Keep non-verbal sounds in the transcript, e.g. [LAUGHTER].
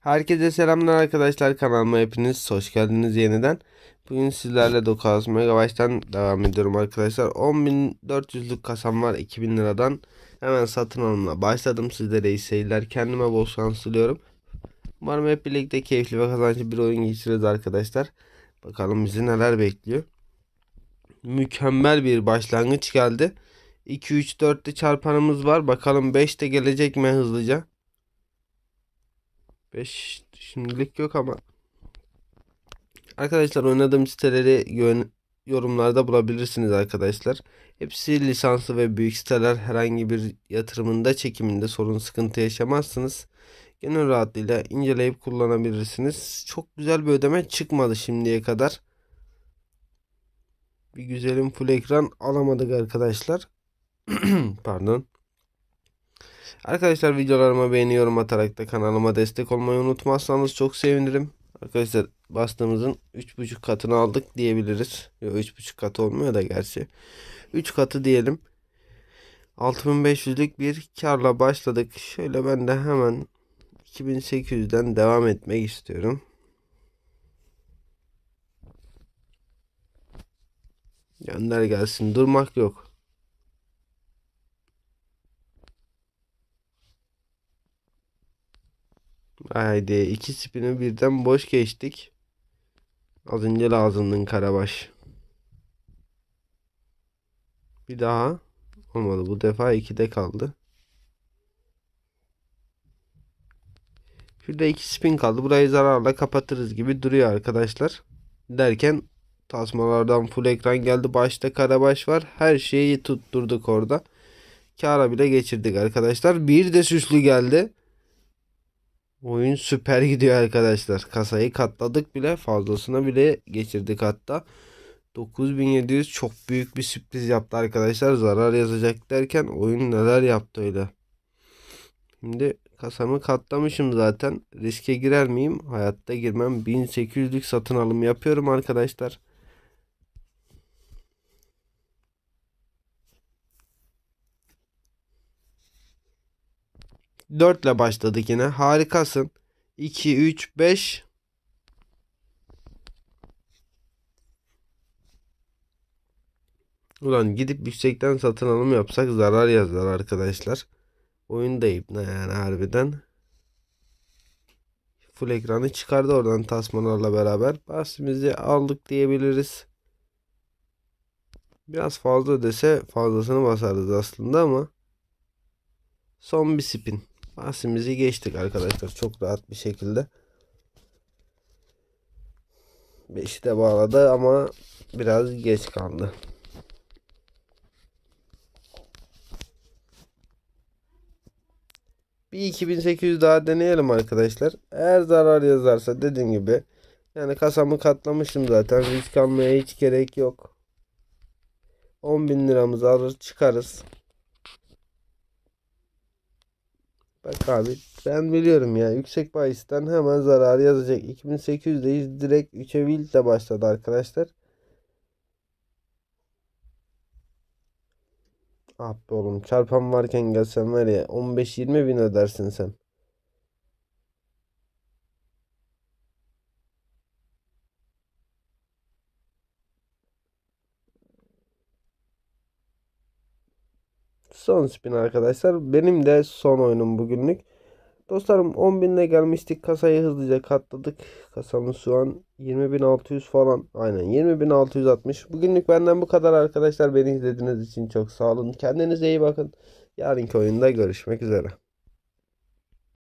Herkese selamlar arkadaşlar kanalıma hepiniz hoş geldiniz yeniden. Bugün sizlerle 9 megabayttan devam ediyorum arkadaşlar. 10.400'lük kasam var 2000 liradan. Hemen satın alımla başladım. Sizlere iyi seyirler. Kendime bol şans diliyorum. Umarım hep birlikte keyifli ve kazançlı bir oyun geçiririz arkadaşlar. Bakalım bizi neler bekliyor. Mükemmel bir başlangıç geldi. 2-3-4'te çarpanımız var. Bakalım 5 de gelecek mi hızlıca. 5 şimdilik yok ama. Arkadaşlar oynadığım siteleri yorumlarda bulabilirsiniz arkadaşlar. Hepsi lisanslı ve büyük siteler herhangi bir yatırımında çekiminde sorun sıkıntı yaşamazsınız. Genel rahatlığıyla inceleyip kullanabilirsiniz. Çok güzel bir ödeme çıkmadı şimdiye kadar. Bir güzelim full ekran alamadık arkadaşlar. [CLEARS THROAT] Pardon. Arkadaşlar videolarıma beğeni yorum atarak da kanalıma destek olmayı unutmazsanız çok sevinirim. Arkadaşlar bastığımızın 3.5 katını aldık diyebiliriz. Yok 3.5 katı olmuyor da gerçi. 3 katı diyelim. 6500'lük bir karla başladık. Şöyle ben de hemen 2800'den devam etmek istiyorum. Gönder gelsin. Durmak yok. Haydi iki spini birden boş geçtik. Az önce lazımdın Karabaş. Bir daha. Olmadı. Bu defa 2'de kaldı. Şurada iki spin kaldı. Burayı zararla kapatırız gibi duruyor arkadaşlar. Derken tasmalardan full ekran geldi. Başta karabaş var. Her şeyi tutturduk orada. Kara bile geçirdik arkadaşlar. Bir de süslü geldi. Oyun süper gidiyor arkadaşlar. Kasayı katladık bile fazlasına bile geçirdik hatta. 9700 çok büyük bir sürpriz yaptı arkadaşlar. Zarar yazacak derken oyun neler yaptı öyle. Şimdi kasamı katlamışım zaten. Riske girer miyim? Hayatta girmem. 1800'lük satın alım yapıyorum arkadaşlar. 4 ile başladık yine. Harikasın. 2, 3, 5. Ulan gidip yüksekten satın alım yapsak zarar yazar arkadaşlar. Oyun da ipne yani harbiden. Full ekranı çıkardı oradan tasmalarla beraber. Bahsimizi aldık diyebiliriz. Biraz fazla dese fazlasını basarız aslında ama. Son bir spin. Bahsimizi geçtik arkadaşlar. Çok rahat bir şekilde. 5'i de bağladı ama biraz geç kaldı. Bir 2800 daha deneyelim arkadaşlar. Eğer zarar yazarsa dediğim gibi yani kasamı katlamışım zaten. Risk almaya hiç gerek yok. 10.000 liramızı alır çıkarız. Bak abi ben biliyorum ya yüksek bahisten hemen zararı yazacak. 2800'deyiz direkt 3'e de başladı arkadaşlar. abi ah be oğlum çarpan varken gelsen var ya 15-20 bin ödersin sen. son spin arkadaşlar. Benim de son oyunum bugünlük. Dostlarım 10.000'le gelmiştik. Kasayı hızlıca katladık. Kasamız şu an 20.600 falan. Aynen 20.660. Bugünlük benden bu kadar arkadaşlar. Beni izlediğiniz için çok sağ olun. Kendinize iyi bakın. Yarınki oyunda görüşmek üzere.